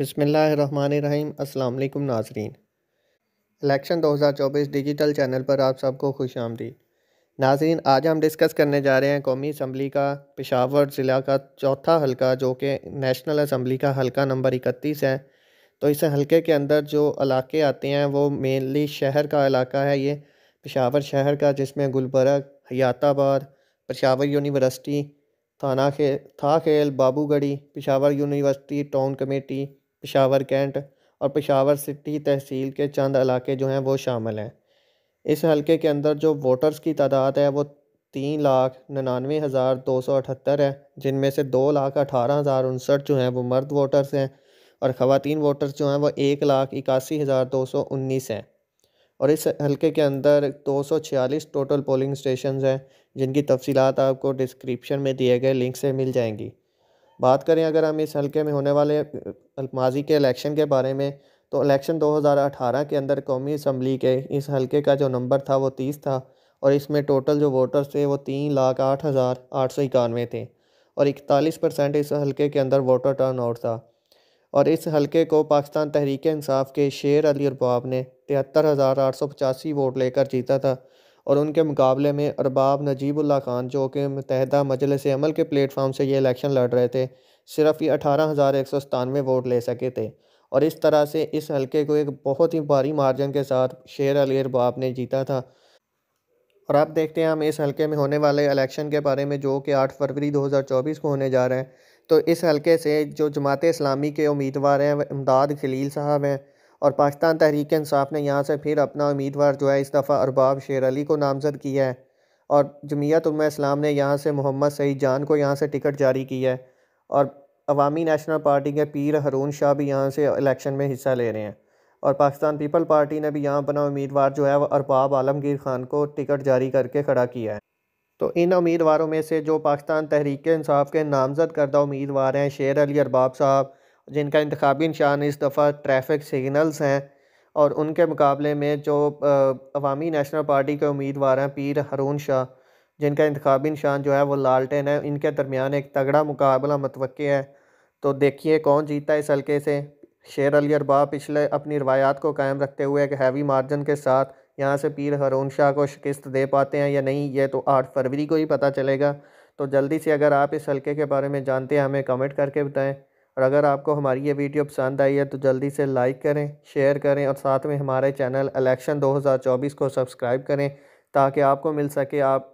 बिसमीम् अल्लाम नाजरीन election 2024 digital channel पर आप सबको खुश आमदी नाजरीन आज हम डिस्कस करने जा रहे हैं कौमी असम्बली का पिशावर ज़िला का चौथा हलका जो कि नेशनल असम्बली का हलका नंबर इकतीस है तो इस हलके के अंदर जो इलाके आते हैं वो मेनली शहर का इलाका है ये पिशावर शहर का जिसमें गुलबर्ग हयाताबाद पेशावर यूनिवर्सिटी थाना खे था खेल Babugarhi Peshawar university town committee Peshawar cantt और पेशावर सिटी तहसील के चंद इलाके जो हैं वो शामिल हैं इस हलके के अंदर जो वोटर्स की तादाद है वो तीन लाख निन्यानवे हज़ार दो सौ अठहत्तर है जिनमें से दो लाख अठारह हज़ार उनसठ जो हैं वो मर्द वोटर्स हैं और ख़वान वोटर्स जो हैं वो एक लाख इक्यासी हज़ार दो सौ उन्नीस हैं और इस हलके के अंदर दो सौ छियालीस टोटल पोलिंग स्टेशन हैं जिनकी तफसीत आपको डिस्क्रिप्शन में दिए गए लिंक से मिल जाएंगी बात करें अगर हम इस हल्के में होने वाले माजी के इलेक्शन के बारे में तो इलेक्शन 2018 के अंदर कौमी असम्बली के इस हल्के का जो नंबर था वो तीस था और इसमें टोटल जो वोटर्स थे वो तीन लाख आठ हज़ार आठ सौ इक्यानवे थे और इकतालीस परसेंट इस हल्के के अंदर वोटर टर्न आउट था और इस हल्के को पाकिस्तान तहरीक इंसाफ के शेर अली रबाब ने तिहत्तर हज़ार आठ सौ पचासी वोट लेकर जीता था और उनके मुकाबले में अरबाब नजीबुल्ला खान जो कि मुतहदा मजलिस अमल के प्लेटफार्म से ये इलेक्शन लड़ रहे थे सिर्फ ये अठारह हज़ार एक सौ सतानवे वोट ले सके थे और इस तरह से इस हलके को एक बहुत ही भारी मार्जन के साथ शेर अली अरबाब ने जीता था और अब देखते हैं हम इस हलके में होने वाले इलेक्शन के बारे में जो कि आठ फरवरी 2024 को होने जा रहे हैं तो इस हलके से जो जमात इस्लामी के उम्मीदवार हैं इमदाद खलील साहब हैं और पाकिस्तान तहरीक इंसाफ ने यहाँ से फिर अपना उम्मीदवार जो है इस दफ़ा अरबाब शेर अली को नामज़द किया है और जमीयत इस्लाम ने यहाँ से मोहम्मद सईद जान को यहाँ से टिकट जारी किया है और अवामी नेशनल पार्टी के पीर हरून शाह भी यहाँ से इलेक्शन में हिस्सा ले रहे हैं और पाकिस्तान पीपल पार्टी ने भी यहाँ अपना उम्मीदवार जो है वह अरबाब आलमगीर खान को टिकट जारी करके खड़ा किया है तो इन उम्मीदवारों में से जो पाकिस्तान तहरीक इंसाफ के नामज़द करदा उम्मीदवार हैं शेर अली अरबाब साहब जिनका इंतबी निशान इस दफ़ा ट्रैफिक सिग्नल्स हैं और उनके मुकाबले में जो अवामी नेशनल पार्टी के उम्मीदवार हैं पीर हरून शाह जिनका इंतबी निशान जो है वो लालटेन है इनके दरमियान एक तगड़ा मुकाबला मतव है तो देखिए कौन जीतता है इस हल्के से शेर अली अरबा पिछले अपनी रवायात को कायम रखते हुए एक हैवी मार्जन के साथ यहाँ से पीर हरून शाह को शिकस्त दे पाते हैं या नहीं ये तो आठ फरवरी को ही पता चलेगा तो जल्दी से अगर आप इस हल्के के बारे में जानते हैं हमें कमेंट करके बताएँ और अगर आपको हमारी ये वीडियो पसंद आई है तो जल्दी से लाइक करें शेयर करें और साथ में हमारे चैनल इलेक्शन 2024 को सब्सक्राइब करें ताकि आपको मिल सके आप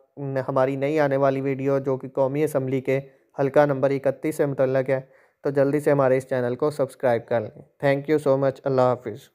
हमारी नई आने वाली वीडियो जो कि कौमी असम्बली के हल्का नंबर इकतीस से मुतलक है तो जल्दी से हमारे इस चैनल को सब्सक्राइब कर लें थैंक यू सो मच अल्लाह हाफिज़